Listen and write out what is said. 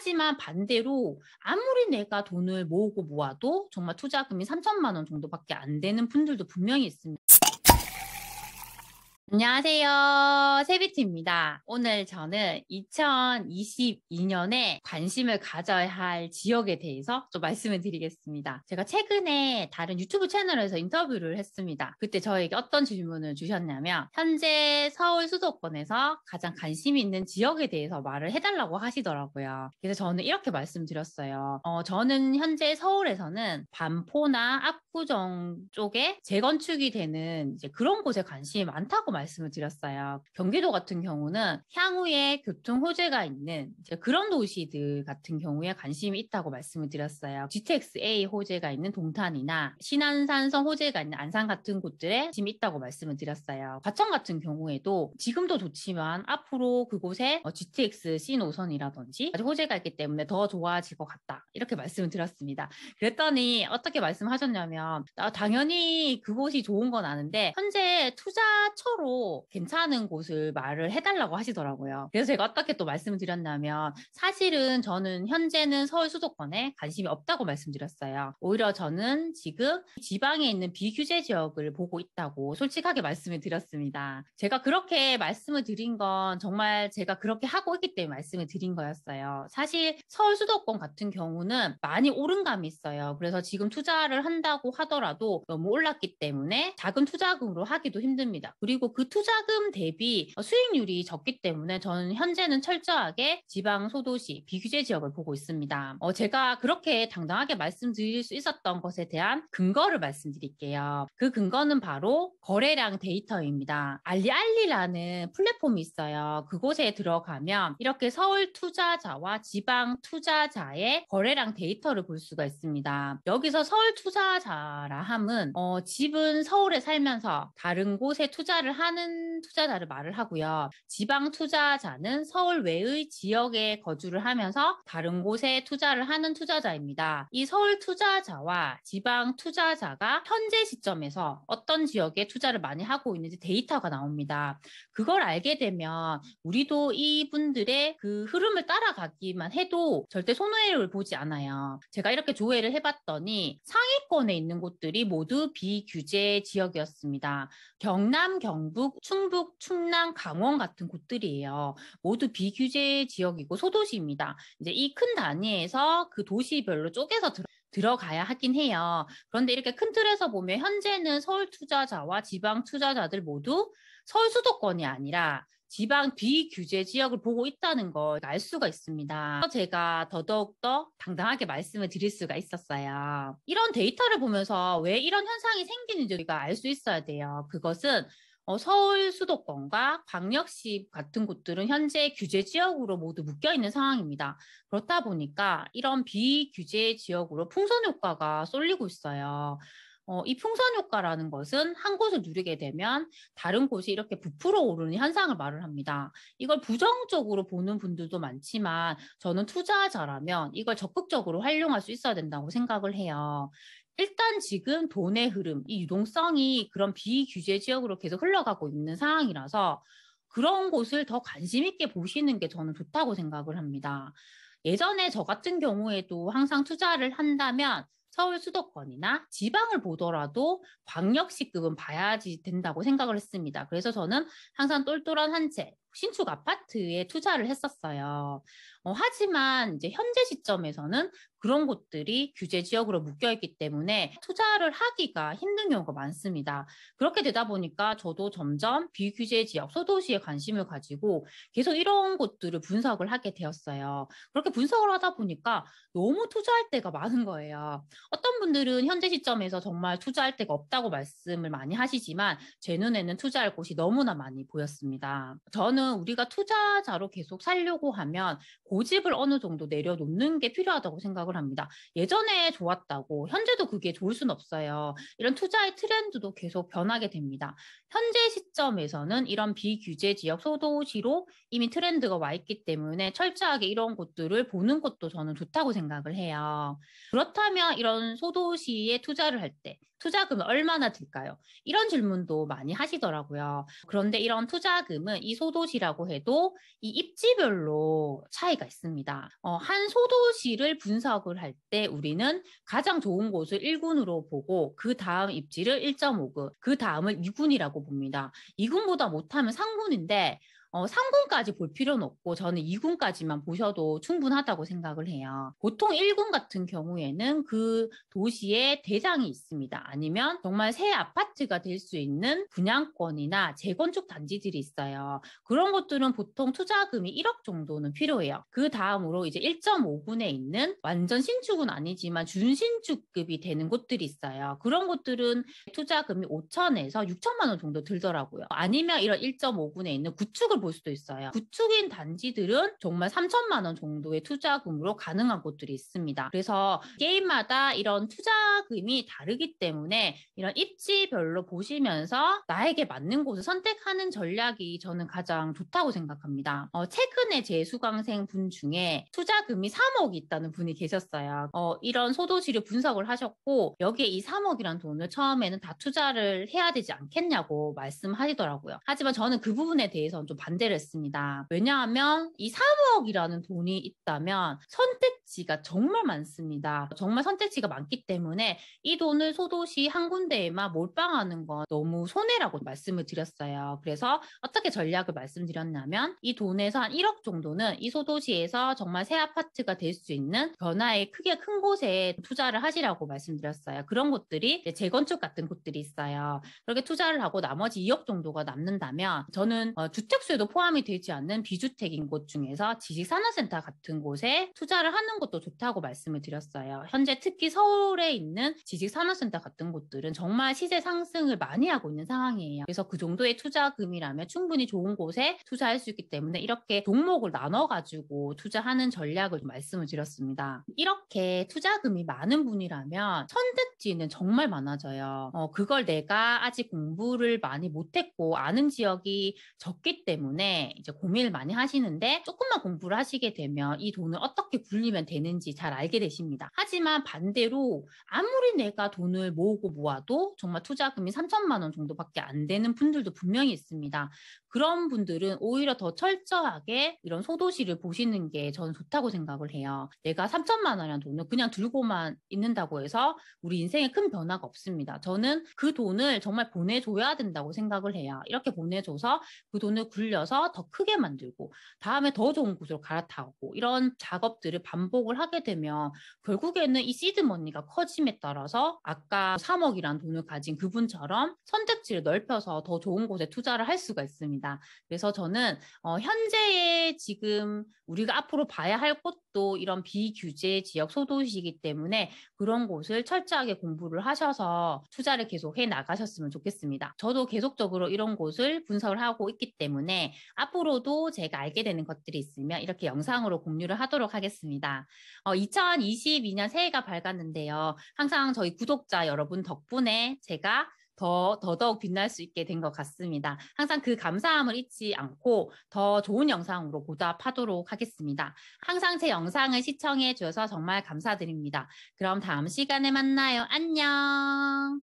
하지만 반대로 아무리 내가 돈을 모으고 모아도 정말 투자금이 3천만 원 정도밖에 안 되는 분들도 분명히 있습니다. 안녕하세요. 세비트입니다 오늘 저는 2022년에 관심을 가져야 할 지역에 대해서 좀 말씀을 드리겠습니다. 제가 최근에 다른 유튜브 채널에서 인터뷰를 했습니다. 그때 저에게 어떤 질문을 주셨냐면, 현재 서울 수도권에서 가장 관심이 있는 지역에 대해서 말을 해달라고 하시더라고요. 그래서 저는 이렇게 말씀드렸어요. 어, 저는 현재 서울에서는 반포나 압구정 쪽에 재건축이 되는 이제 그런 곳에 관심이 많다고 말씀드렸 말씀을 드렸어요. 경기도 같은 경우는 향후에 교통 호재가 있는 그런 도시들 같은 경우에 관심이 있다고 말씀을 드렸어요. GTX-A 호재가 있는 동탄이나 신안산성 호재가 있는 안산 같은 곳들에 관심이 있다고 말씀을 드렸어요. 과천 같은 경우에도 지금도 좋지만 앞으로 그곳에 어, GTX-C 노선이라든지 호재가 있기 때문에 더 좋아질 것 같다. 이렇게 말씀을 드렸습니다. 그랬더니 어떻게 말씀하셨냐면 아, 당연히 그곳이 좋은 건 아는데 현재 투자처로 서로 괜찮은 곳을 말을 해달라고 하시더라고요. 그래서 제가 어떻게 또 말씀을 드렸냐면 사실은 저는 현재는 서울 수도권에 관심이 없다고 말씀드렸어요. 오히려 저는 지금 지방에 있는 비규제 지역을 보고 있다고 솔직하게 말씀을 드렸습니다. 제가 그렇게 말씀을 드린 건 정말 제가 그렇게 하고 있기 때문에 말씀을 드린 거였어요. 사실 서울 수도권 같은 경우는 많이 오른 감이 있어요. 그래서 지금 투자를 한다고 하더라도 너무 올랐기 때문에 작은 투자금으로 하기도 힘듭니다. 그리고 그그 투자금 대비 어, 수익률이 적기 때문에 저는 현재는 철저하게 지방 소도시 비규제 지역을 보고 있습니다. 어, 제가 그렇게 당당하게 말씀드릴 수 있었던 것에 대한 근거를 말씀드릴게요. 그 근거는 바로 거래량 데이터입니다. 알리알리라는 플랫폼이 있어요. 그곳에 들어가면 이렇게 서울 투자자와 지방 투자자의 거래량 데이터를 볼 수가 있습니다. 여기서 서울 투자자라 함은 어, 집은 서울에 살면서 다른 곳에 투자를 하는 투자자를 말을 하고요. 지방 투자자는 서울 외의 지역에 거주를 하면서 다른 곳에 투자를 하는 투자자입니다. 이 서울 투자자와 지방 투자자가 현재 시점에서 어떤 지역에 투자를 많이 하고 있는지 데이터가 나옵니다. 그걸 알게 되면 우리도 이분들의 그 흐름을 따라가기만 해도 절대 손해를 보지 않아요. 제가 이렇게 조회를 해봤더니 상위권에 있는 곳들이 모두 비규제 지역이었습니다. 경남, 경 전북, 충북, 충남, 강원 같은 곳들이에요. 모두 비규제 지역이고 소도시입니다. 이제 이 큰 단위에서 그 도시별로 쪼개서 들어 들어가야 하긴 해요. 그런데 이렇게 큰 틀에서 보면 현재는 서울 투자자와 지방 투자자들 모두 서울 수도권이 아니라 지방 비규제 지역을 보고 있다는 걸 알 수가 있습니다. 제가 더더욱더 당당하게 말씀을 드릴 수가 있었어요. 이런 데이터를 보면서 왜 이런 현상이 생기는지 우리가 알 수 있어야 돼요. 그것은 어, 서울 수도권과 광역시 같은 곳들은 현재 규제 지역으로 모두 묶여 있는 상황입니다. 그렇다 보니까 이런 비규제 지역으로 풍선 효과가 쏠리고 있어요. 어, 이 풍선 효과라는 것은 한 곳을 누리게 되면 다른 곳이 이렇게 부풀어 오르는 현상을 말을 합니다. 이걸 부정적으로 보는 분들도 많지만 저는 투자자라면 이걸 적극적으로 활용할 수 있어야 된다고 생각을 해요. 일단 지금 돈의 흐름, 이 유동성이 그런 비규제 지역으로 계속 흘러가고 있는 상황이라서 그런 곳을 더 관심 있게 보시는 게 저는 좋다고 생각을 합니다. 예전에 저 같은 경우에도 항상 투자를 한다면 서울 수도권이나 지방을 보더라도 광역시급은 봐야지 된다고 생각을 했습니다. 그래서 저는 항상 똘똘한 한 채, 신축 아파트에 투자를 했었어요. 어, 하지만 이제 현재 시점에서는 그런 곳들이 규제 지역으로 묶여 있기 때문에 투자를 하기가 힘든 경우가 많습니다. 그렇게 되다 보니까 저도 점점 비규제 지역, 소도시에 관심을 가지고 계속 이런 곳들을 분석을 하게 되었어요. 그렇게 분석을 하다 보니까 너무 투자할 때가 많은 거예요. 어떤 분들은 현재 시점에서 정말 투자할 때가 없다고 말씀을 많이 하시지만 제 눈에는 투자할 곳이 너무나 많이 보였습니다. 저는 우리가 투자자로 계속 살려고 하면 고집을 어느 정도 내려놓는 게 필요하다고 생각을 생각을 합니다. 예전에 좋았다고 현재도 그게 좋을 순 없어요. 이런 투자의 트렌드도 계속 변하게 됩니다. 현재 시점에서는 이런 비규제 지역 소도시로 이미 트렌드가 와 있기 때문에 철저하게 이런 곳들을 보는 것도 저는 좋다고 생각을 해요. 그렇다면 이런 소도시에 투자를 할때 투자금이 얼마나 들까요? 이런 질문도 많이 하시더라고요. 그런데 이런 투자금은 이 소도시라고 해도 이 입지별로 차이가 있습니다. 어, 한 소도시를 분석을 할 때 우리는 가장 좋은 곳을 1군으로 보고 그 다음 입지를 1.5군, 그 다음을 2군이라고 봅니다. 2군보다 못하면 3군인데 어, 3군까지 볼 필요는 없고 저는 2군까지만 보셔도 충분하다고 생각을 해요. 보통 1군 같은 경우에는 그 도시에 대장이 있습니다. 아니면 정말 새 아파트가 될 수 있는 분양권이나 재건축 단지들이 있어요. 그런 것들은 보통 투자금이 1억 정도는 필요해요. 그 다음으로 이제 1.5군에 있는 완전 신축은 아니지만 준신축급이 되는 곳들이 있어요. 그런 곳들은 투자금이 5천에서 6천만 원 정도 들더라고요. 아니면 이런 1.5군에 있는 구축을 볼 수도 있어요. 구축인 단지들은 정말 3천만 원 정도의 투자금으로 가능한 곳들이 있습니다. 그래서 게임마다 이런 투자금이 다르기 때문에 이런 입지별로 보시면서 나에게 맞는 곳을 선택하는 전략이 저는 가장 좋다고 생각합니다. 어, 최근에 재 수강생 분 중에 투자금이 3억 있다는 분이 계셨어요. 어, 이런 소도시를 분석을 하셨고 여기에 이 3억이란 돈을 처음에는 다 투자를 해야 되지 않겠냐고 말씀하시더라고요. 하지만 저는 그 부분에 대해서는 좀 반. 반대를 했습니다. 왜냐하면 이 3억이라는 돈이 있다면 선택 선택지가 정말 많습니다. 정말 선택지가 많기 때문에 이 돈을 소도시 한 군데에만 몰빵하는 건 너무 손해라고 말씀을 드렸어요. 그래서 어떻게 전략을 말씀드렸냐면 이 돈에서 한 1억 정도는 이 소도시에서 정말 새 아파트가 될 수 있는 변화에 크게 큰 곳에 투자를 하시라고 말씀드렸어요. 그런 곳들이 재건축 같은 곳들이 있어요. 그렇게 투자를 하고 나머지 2억 정도가 남는다면 저는 어, 주택수에도 포함이 되지 않는 비주택인 곳 중에서 지식산업센터 같은 곳에 투자를 하는 것도 좋다고 말씀을 드렸어요. 현재 특히 서울에 있는 지식산업센터 같은 곳들은 정말 시세 상승을 많이 하고 있는 상황이에요. 그래서 그 정도의 투자금이라면 충분히 좋은 곳에 투자할 수 있기 때문에 이렇게 종목을 나눠가지고 투자하는 전략을 말씀을 드렸습니다. 이렇게 투자금이 많은 분이라면 선택지는 정말 많아져요. 어, 그걸 내가 아직 공부를 많이 못했고 아는 지역이 적기 때문에 이제 고민을 많이 하시는데 조금만 공부를 하시게 되면 이 돈을 어떻게 굴리면 되는지 잘 알게 되십니다. 하지만 반대로 아무리 내가 돈을 모으고 모아도 정말 투자금이 3천만 원 정도밖에 안 되는 분들도 분명히 있습니다. 그런 분들은 오히려 더 철저하게 이런 소도시를 보시는 게 저는 좋다고 생각을 해요. 내가 3천만 원이라는 돈을 그냥 들고만 있는다고 해서 우리 인생에 큰 변화가 없습니다. 저는 그 돈을 정말 보내줘야 된다고 생각을 해요. 이렇게 보내줘서 그 돈을 굴려서 더 크게 만들고 다음에 더 좋은 곳으로 갈아타고 이런 작업들을 반복 공복을 하게 되면 결국에는 이 시드머니가 커짐에 따라서 아까 3억이란 돈을 가진 그분처럼 선택지를 넓혀서 더 좋은 곳에 투자를 할 수가 있습니다. 그래서 저는 어, 현재의 지금 우리가 앞으로 봐야 할 곳도 이런 비규제 지역 소도시이기 때문에 그런 곳을 철저하게 공부를 하셔서 투자를 계속 해 나가셨으면 좋겠습니다. 저도 계속적으로 이런 곳을 분석을 하고 있기 때문에 앞으로도 제가 알게 되는 것들이 있으면 이렇게 영상으로 공유를 하도록 하겠습니다. 어, 2022년 새해가 밝았는데요. 항상 저희 구독자 여러분 덕분에 제가 더, 더더욱 빛날 수 있게 된 것 같습니다. 항상 그 감사함을 잊지 않고 더 좋은 영상으로 보답하도록 하겠습니다. 항상 제 영상을 시청해 주셔서 정말 감사드립니다. 그럼 다음 시간에 만나요. 안녕!